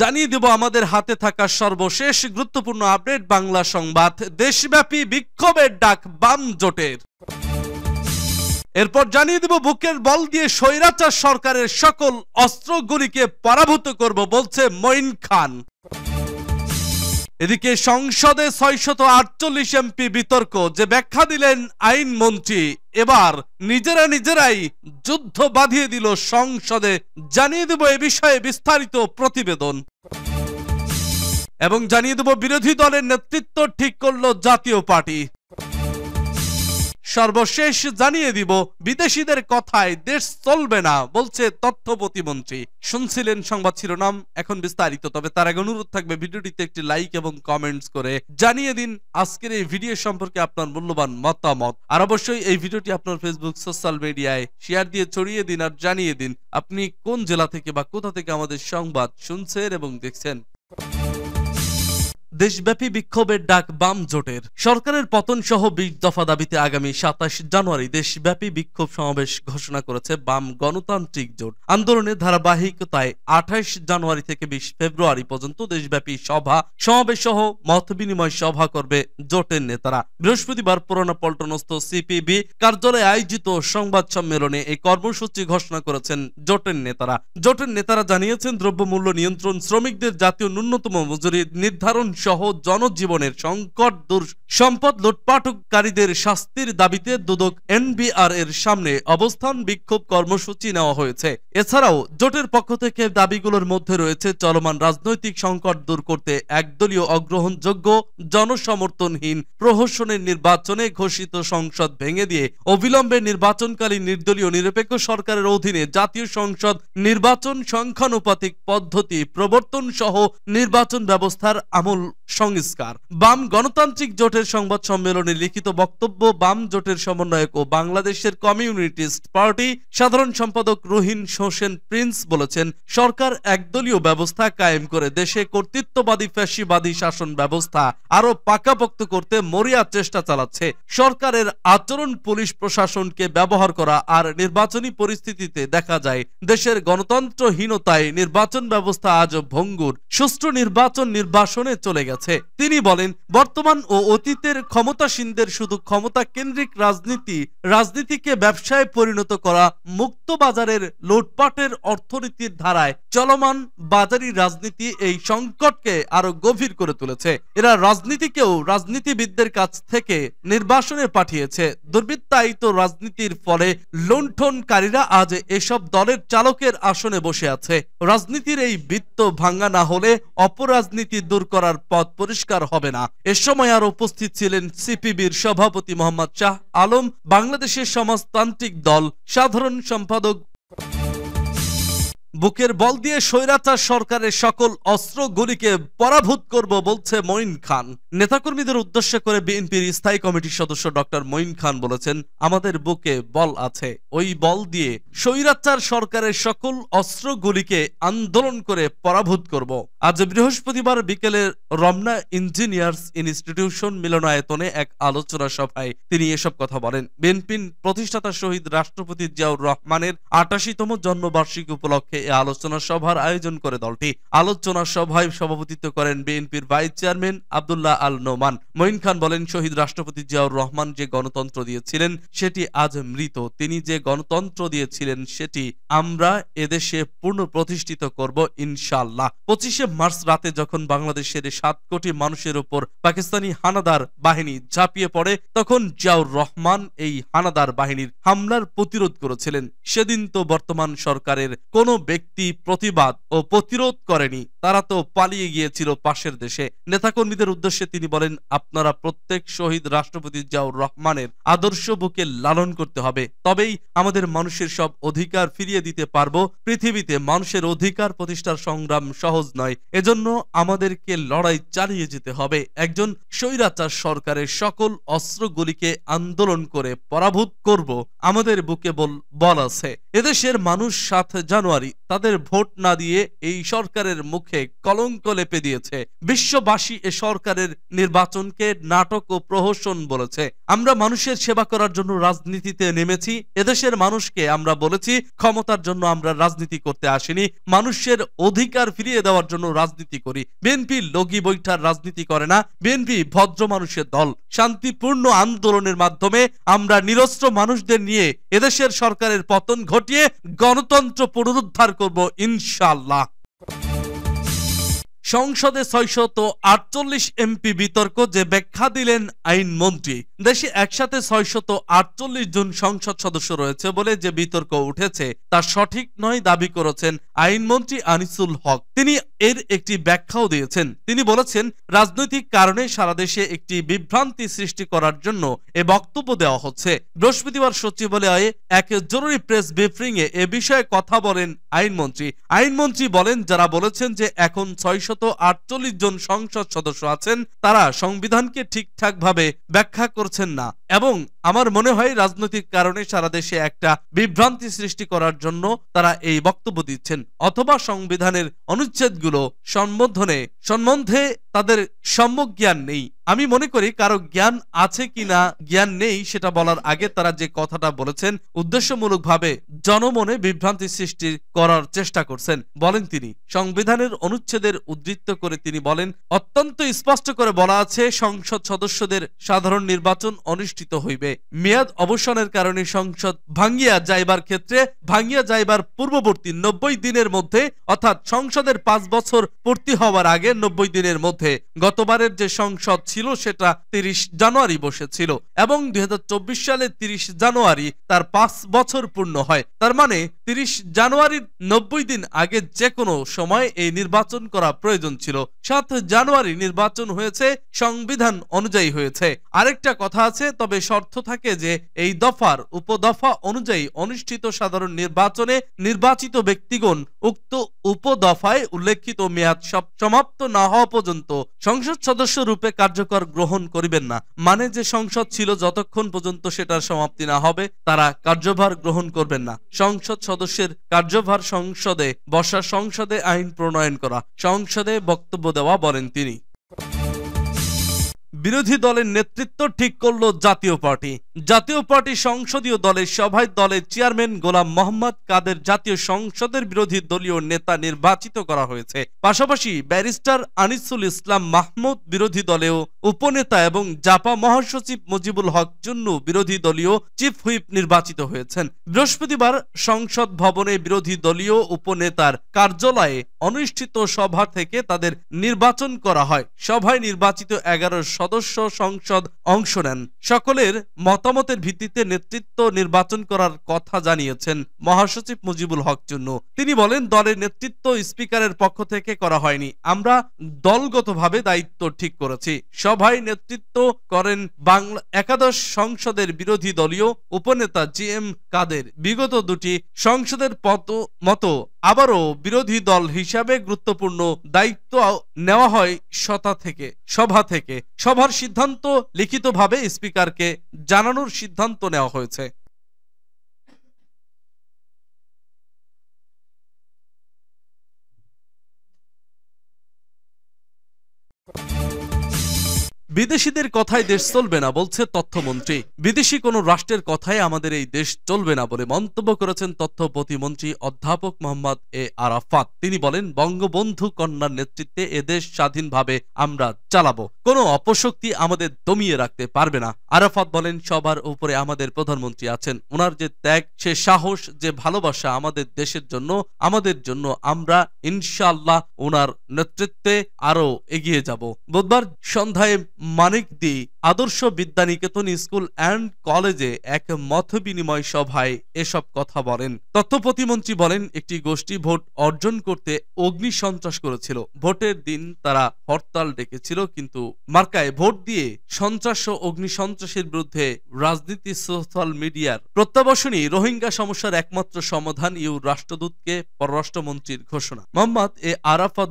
জানিয়ে দেব আমাদের হাতে থাকা সর্বশেষ গুরুত্বপূর্ণ আপডেট বাংলা সংবাদ দেশব্যাপী বিক্ষোভের ডাক বাম জোটের এরপর জানিয়ে দেব বুকের বল দিয়ে স্বৈরাচার সরকারের সকল অস্ত্রগুলিকে পরাভূত করব বলছে মঈন খান এদিকে সংসদে ছয়শত আটচল্লিশ এমপি বিতর্ক যে ব্যাখ্যা দিলেন আইনমন্ত্রী এবার নিজেরা নিজেরাই যুদ্ধ বাঁধিয়ে দিল সংসদে জানিয়ে দেব এ বিষয়ে বিস্তারিত প্রতিবেদন এবং জানিয়ে দেব বিরোধী দলের নেতৃত্ব ঠিক করল জাতীয় পার্টি সর্বশেষ জানিয়ে দিব বিদেশিদের কথায় দেশ চলবে না বলছে তথ্য প্রতিমন্ত্রী শুনছিলেন সংবাদ শিরোনাম এখন বিস্তারিত তবে তার আগে অনুরোধ থাকবে ভিডিওটিতে একটি লাইক এবং কমেন্টস করে জানিয়ে দিন আজকের এই ভিডিও সম্পর্কে আপনার মূল্যবান মতামত আর অবশ্যই এই ভিডিওটি আপনার ফেসবুক সোশ্যাল মিডিয়ায় শেয়ার দিয়ে ছড়িয়ে দিন আর জানিয়ে দিন আপনি কোন জেলা থেকে বা কোথা থেকে আমাদের সংবাদ শুনছেন এবং দেখছেন দেশব্যাপী বিক্ষোভের ডাক বাম জোটের সরকারের পতন সহ বিশ দফা দাবিতে আগামী সাতাশ জানুয়ারি দেশব্যাপী বিক্ষোভ সমাবেশ ঘোষণা করেছে বাম গণতান্ত্রিক জোট আন্দোলনের ধারাবাহিকতায় আঠাশ জানুয়ারি থেকে বিশ ফেব্রুয়ারি পর্যন্ত দেশব্যাপী সভা সমাবেশ সহ মত বিনিময় সভা করবে জোটের নেতারা বৃহস্পতিবার পুরনো পল্টনস্থ সিপিবি কার্যালয়ে আয়োজিত সংবাদ সম্মেলনে এই কর্মসূচি ঘোষণা করেছেন জোটের নেতারা জোটের নেতারা জানিয়েছেন দ্রব্যমূল্য নিয়ন্ত্রণ শ্রমিকদের জাতীয় ন্যূনতম মজুরি নির্ধারণ সহ জনজীবনের সংকট দূর সম্পদ লুটপাটকারীদের শাস্তির দাবিতে দুদক এনবিআর এর সামনে অবস্থান বিক্ষোভ কর্মসূচি নেওয়া হয়েছে এছাড়াও জোটের পক্ষ থেকে দাবিগুলোর মধ্যে রয়েছে চলমান রাজনৈতিক সংকট দূর করতে একদলীয় অগ্রহণযোগ্য জনসমর্থনহীন প্রহসনের নির্বাচনে ঘোষিত সংসদ ভেঙে দিয়ে অবিলম্বে নির্বাচনকালীন নির্দলীয় নিরপেক্ষ সরকারের অধীনে জাতীয় সংসদ নির্বাচন সংখ্যানুপাতিক পদ্ধতি প্রবর্তন সহ নির্বাচন ব্যবস্থার আমল সংস্কার বাম গণতান্ত্রিক জোটের সংবাদ সম্মেলনে লিখিত বক্তব্য বাম জোটের সমন্বয়ক ও বাংলাদেশের কমিউনিটিস্ট পার্টি সাধারণ সম্পাদক রোহিন হোসেন প্রিন্স বলেছেন সরকার একদলীয় ব্যবস্থা কায়েম করে দেশে কর্তৃত্ববাদী ফ্যাসিবাদী শাসন ব্যবস্থা আরো পাকাপোক্ত করতে মরিয়া চেষ্টা চালাচ্ছে সরকারের আচরণ পুলিশ প্রশাসনকে ব্যবহার করা আর নির্বাচনী পরিস্থিতিতে দেখা যায় দেশের গণতন্ত্রহীনতায় নির্বাচন ব্যবস্থা আজ ভঙ্গুর সুষ্ঠু নির্বাচন নির্বাসনে চলে চলে গেছে তিনি বলেন বর্তমান ও অতীতের ক্ষমতাসীনদের শুধু ক্ষমতা কেন্দ্রিক রাজনীতি রাজনীতিকে ব্যবসায় পরিণত করা মুক্ত বাজারের লোটপাটের অর্থনীতির ধারায় চলমান বাজারি রাজনীতি এই সংকটকে আরো গভীর করে তুলেছে এরা রাজনীতিকেও রাজনীতিবিদদের কাছ থেকে নির্বাসনে পাঠিয়েছে দুর্বৃত্তায়িত রাজনীতির ফলে লুণ্ঠনকারীরা আজ এসব দলের চালকের আসনে বসে আছে রাজনীতির এই বৃত্ত ভাঙ্গা না হলে অপরাজনীতি দূর করার পথ পরিষ্কার হবে না এ সময় আর উপস্থিত ছিলেন সিপিবির সভাপতি মোহাম্মদ শাহ আলম বাংলাদেশের সমাজতান্ত্রিক দল সাধারণ সম্পাদক বুকের বল দিয়ে স্বৈরাচার সরকারের সকল অস্ত্রগুলিকে পরাভূত করব বলছে মঈন খান নেতাকর্মীদের উদ্দেশ্য করে বিএনপির স্থায়ী কমিটির সদস্য ডক্টর মঈন খান বলেছেন আমাদের বুকে বল আছে ওই বল দিয়ে স্বৈরাচার সরকারের সকল অস্ত্রগুলিকে আন্দোলন করে পরাভূত করব আজ বৃহস্পতিবার বিকেলে রমনা ইঞ্জিনিয়ার্স ইনস্টিটিউশন মিলনায়তনে এক আলোচনা সভায় তিনি এসব কথা বলেন বিএনপির প্রতিষ্ঠাতা শহীদ রাষ্ট্রপতি জিয়াউর রহমানের আটাশিতম জন্মবার্ষিকী উপলক্ষে আলোচনা সভার আয়োজন করে দলটি আলোচনা সভায় সভাপতিত্ব করেন বিএনপির ভাইস চেয়ারম্যান আবদুল্লাহ আল নোমান মঈন খান বলেন শহীদ রাষ্ট্রপতি জিয়াউর রহমান যে গণতন্ত্র দিয়েছিলেন সেটি আজ মৃত তিনি যে গণতন্ত্র দিয়েছিলেন সেটি আমরা এদেশে পূর্ণ প্রতিষ্ঠিত করব ইনশাল্লাহ পঁচিশে মার্চ রাতে যখন বাংলাদেশের সাত কোটি মানুষের উপর পাকিস্তানি হানাদার বাহিনী ঝাঁপিয়ে পড়ে তখন জিয়াউর রহমান এই হানাদার বাহিনীর হামলার প্রতিরোধ করেছিলেন সেদিন তো বর্তমান সরকারের কোনো ব্যক্তি ব্যক্তি প্রতিবাদ ও প্রতিরোধ করেনি তারা তো পালিয়ে গিয়েছিল পাশের দেশে নেতাকর্মীদের উদ্দেশ্যে তিনি বলেন আপনারা প্রত্যেক শহীদ রাষ্ট্রপতি জাউর রহমানের আদর্শ বুকে লালন করতে হবে তবেই আমাদের মানুষের সব অধিকার ফিরিয়ে দিতে পারব পৃথিবীতে মানুষের অধিকার প্রতিষ্ঠার সংগ্রাম সহজ নয় এজন্য আমাদেরকে লড়াই চালিয়ে যেতে হবে একজন স্বৈরাচার সরকারের সকল অস্ত্রগুলিকে আন্দোলন করে পরাভূত করব আমাদের বুকে বল আছে এদেশের মানুষ সাত জানুয়ারি তাদের ভোট না দিয়ে এই সরকারের মুখে কলঙ্ক লেপে দিয়েছে বিশ্ববাসী এ সরকারের নির্বাচনকে নাটক ও প্রহসন বলেছে আমরা মানুষের সেবা করার জন্য রাজনীতিতে নেমেছি এদেশের মানুষকে আমরা বলেছি ক্ষমতার জন্য আমরা রাজনীতি করতে আসিনি মানুষের অধিকার ফিরিয়ে দেওয়ার জন্য রাজনীতি করি বিএনপি লগি বৈঠার রাজনীতি করে না বিএনপি ভদ্র মানুষের দল শান্তিপূর্ণ আন্দোলনের মাধ্যমে আমরা নিরস্ত্র মানুষদের নিয়ে এদেশের সরকারের পতন ঘটিয়ে গণতন্ত্র পুনরুদ্ধার থাকব ইনশাল্লাহ সংসদে ছয়শত আটচল্লিশ এমপি বিতর্ক যে ব্যাখ্যা দিলেন আইনমন্ত্রী দেশে একসাথে ছয়শত আটচল্লিশ জন সংসদ সদস্য রয়েছে বলে যে বিতর্ক উঠেছে তা সঠিক নয় দাবি করেছেন আইনমন্ত্রী আনিসুল হক তিনি এর একটি ব্যাখ্যাও দিয়েছেন তিনি বলেছেন রাজনৈতিক কারণে সারা দেশে একটি বিভ্রান্তি সৃষ্টি করার জন্য এ বক্তব্য দেওয়া হচ্ছে বৃহস্পতিবার সচিবালয়ে এক জরুরি প্রেস ব্রিফিংয়ে এ বিষয়ে কথা বলেন আইনমন্ত্রী আইনমন্ত্রী বলেন যারা বলেছেন যে এখন ছয়শত দুইশত আটচল্লিশ জন সংসদ সদস্য আছেন তারা সংবিধানকে ঠিকঠাকভাবে ব্যাখ্যা করছেন না এবং আমার মনে হয় রাজনৈতিক কারণে সারা দেশে একটা বিভ্রান্তি সৃষ্টি করার জন্য তারা এই বক্তব্য দিচ্ছেন অথবা সংবিধানের অনুচ্ছেদগুলো সম্বোধনে সম্বন্ধে তাদের সম্যক জ্ঞান নেই আমি মনে করি কারো জ্ঞান আছে কি না জ্ঞান নেই সেটা বলার আগে তারা যে কথাটা বলেছেন উদ্দেশ্যমূলকভাবে জনমনে বিভ্রান্তি সৃষ্টি করার চেষ্টা করছেন বলেন তিনি সংবিধানের অনুচ্ছেদের উদ্ধৃত করে তিনি বলেন অত্যন্ত স্পষ্ট করে বলা আছে সংসদ সদস্যদের সাধারণ নির্বাচন অনুষ্ঠিত অনুষ্ঠিত হইবে মেয়াদ অবসানের কারণে সংসদ ভাঙ্গিয়া যাইবার ক্ষেত্রে ভাঙ্গিয়া যাইবার পূর্ববর্তী নব্বই দিনের মধ্যে অর্থাৎ সংসদের পাঁচ বছর পূর্তি হওয়ার আগে নব্বই দিনের মধ্যে গতবারের যে সংসদ ছিল সেটা তিরিশ জানুয়ারি বসেছিল এবং দুই সালে তিরিশ জানুয়ারি তার পাঁচ বছর পূর্ণ হয় তার মানে তিরিশ জানুয়ারির নব্বই দিন আগে যে কোনো সময় এই নির্বাচন করা প্রয়োজন ছিল সাত জানুয়ারি নির্বাচন হয়েছে সংবিধান অনুযায়ী হয়েছে আরেকটা কথা আছে তবে শর্ত থাকে যে এই দফার উপদফা অনুযায়ী অনুষ্ঠিত সাধারণ নির্বাচনে নির্বাচিত ব্যক্তিগণ উক্ত উপদফায় উল্লেখিত মেয়াদ সব সমাপ্ত না হওয়া পর্যন্ত সংসদ সদস্য রূপে কার্যকর গ্রহণ করিবেন না মানে যে সংসদ ছিল যতক্ষণ পর্যন্ত সেটার সমাপ্তি না হবে তারা কার্যভার গ্রহণ করবেন না সংসদ সদস্য সদস্যের কার্যভার সংসদে বসা সংসদে আইন প্রণয়ন করা সংসদে বক্তব্য দেওয়া বলেন তিনি বিরোধী দলের নেতৃত্ব ঠিক করল জাতীয় পার্টি জাতীয় পার্টি সংসদীয় দলের সভায় দলের চেয়ারম্যান গোলাম মোহাম্মদ কাদের জাতীয় সংসদের বিরোধী দলীয় নেতা নির্বাচিত করা হয়েছে পাশাপাশি ব্যারিস্টার আনিসুল ইসলাম মাহমুদ বিরোধী দলেও উপনেতা এবং জাপা মহাসচিব মুজিবুল হক জন্য বিরোধী দলীয় চিফ হুইপ নির্বাচিত হয়েছেন বৃহস্পতিবার সংসদ ভবনে বিরোধী দলীয় উপনেতার কার্যালয়ে অনুষ্ঠিত সভা থেকে তাদের নির্বাচন করা হয় সভায় নির্বাচিত এগারো সদস্য সংসদ অংশ নেন সকলের মতামতের ভিত্তিতে নেতৃত্ব নির্বাচন করার কথা জানিয়েছেন মহাসচিব মুজিবুল হক জন্য তিনি বলেন দলের নেতৃত্ব স্পিকারের পক্ষ থেকে করা হয়নি আমরা দলগতভাবে দায়িত্ব ঠিক করেছি সভায় নেতৃত্ব করেন বাংলা একাদশ সংসদের বিরোধী দলীয় উপনেতা জি এম কাদের বিগত দুটি সংসদের পত মতো আবারও বিরোধী দল হিসাবে গুরুত্বপূর্ণ দায়িত্ব নেওয়া হয় সতা থেকে সভা থেকে সভার সিদ্ধান্ত লিখিত লিখিতভাবে স্পিকারকে জানানোর সিদ্ধান্ত নেওয়া হয়েছে বিদেশিদের কথায় দেশ চলবে না বলছে তথ্যমন্ত্রী বিদেশি কোন রাষ্ট্রের কথায় আমাদের এই দেশ চলবে না বলে মন্তব্য করেছেন তথ্য প্রতিমন্ত্রী অধ্যাপক মোহাম্মদ এ আরাফাত তিনি বলেন বঙ্গবন্ধু কন্যার নেতৃত্বে এদেশ স্বাধীনভাবে আমরা চালাবো কোনো অপশক্তি আমাদের দমিয়ে রাখতে পারবে না আরাফাত বলেন সবার উপরে আমাদের প্রধানমন্ত্রী আছেন ওনার যে ত্যাগ সে সাহস যে ভালোবাসা আমাদের দেশের জন্য আমাদের জন্য আমরা ইনশাল্লাহ ওনার নেতৃত্বে আরো এগিয়ে যাব বুধবার সন্ধ্যায় মানিকদি আদর্শ বিদ্যানিকেতন স্কুল অ্যান্ড কলেজে এক মত বিনিময় সভায় এসব কথা বলেন তথ্য প্রতিমন্ত্রী বলেন একটি গোষ্ঠী ভোট অর্জন করতে অগ্নি সন্ত্রাস করেছিল ভোটের দিন তারা হরতাল ডেকেছিল কিন্তু মার্কায় ভোট দিয়ে সন্ত্রাস ও অগ্নি সন্ত্রাসের বিরুদ্ধে রাজনীতি সোশ্যাল মিডিয়ার প্রত্যাবাসনী রোহিঙ্গা সমস্যার একমাত্র সমাধান ইউ রাষ্ট্রদূতকে পররাষ্ট্রমন্ত্রীর ঘোষণা মোহাম্মদ এ আরাফাত